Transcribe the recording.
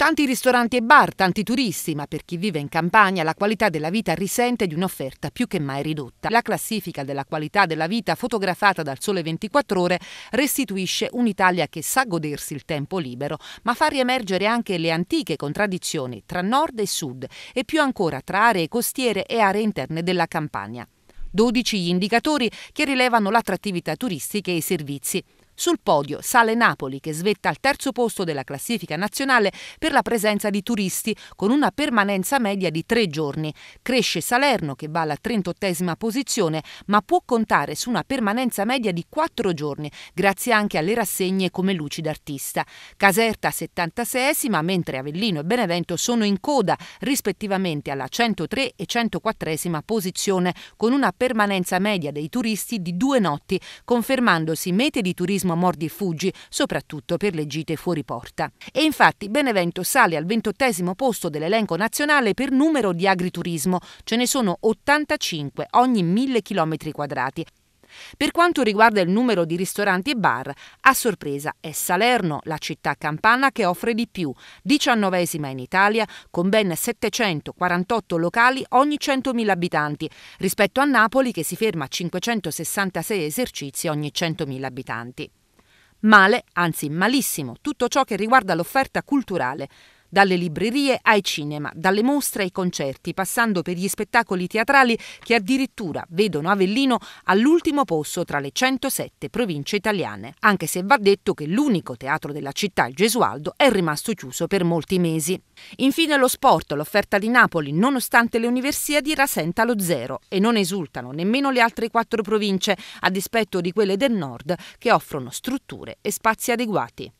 Tanti ristoranti e bar, tanti turisti, ma per chi vive in campagna la qualità della vita risente di un'offerta più che mai ridotta. La classifica della qualità della vita fotografata dal Sole 24 ore restituisce un'Italia che sa godersi il tempo libero, ma fa riemergere anche le antiche contraddizioni tra nord e sud e più ancora tra aree costiere e aree interne della campagna. 12 gli indicatori che rilevano l'attrattività turistica e i servizi. Sul podio sale Napoli che svetta al terzo posto della classifica nazionale per la presenza di turisti con una permanenza media di tre giorni. Cresce Salerno che va alla 38esima posizione ma può contare su una permanenza media di quattro giorni grazie anche alle rassegne come luci d'artista. Caserta 76esima mentre Avellino e Benevento sono in coda rispettivamente alla 103 e 104esima posizione con una permanenza media dei turisti di due notti confermandosi mete di turismo turismo mordi e fuggi, soprattutto per le gite fuori porta. E infatti Benevento sale al ventottesimo posto dell'elenco nazionale per numero di agriturismo, ce ne sono 85 ogni 1000 km quadrati, per quanto riguarda il numero di ristoranti e bar, a sorpresa è Salerno, la città campana che offre di più, diciannovesima in Italia, con ben 748 locali ogni 100.000 abitanti, rispetto a Napoli che si ferma a 566 esercizi ogni 100.000 abitanti male, anzi malissimo, tutto ciò che riguarda l'offerta culturale dalle librerie ai cinema, dalle mostre ai concerti, passando per gli spettacoli teatrali che addirittura vedono Avellino all'ultimo posto tra le 107 province italiane, anche se va detto che l'unico teatro della città, il Gesualdo, è rimasto chiuso per molti mesi. Infine lo sport, l'offerta di Napoli, nonostante le Universiadi, rasenta lo zero e non esultano nemmeno le altre quattro province, a dispetto di quelle del nord che offrono strutture e spazi adeguati.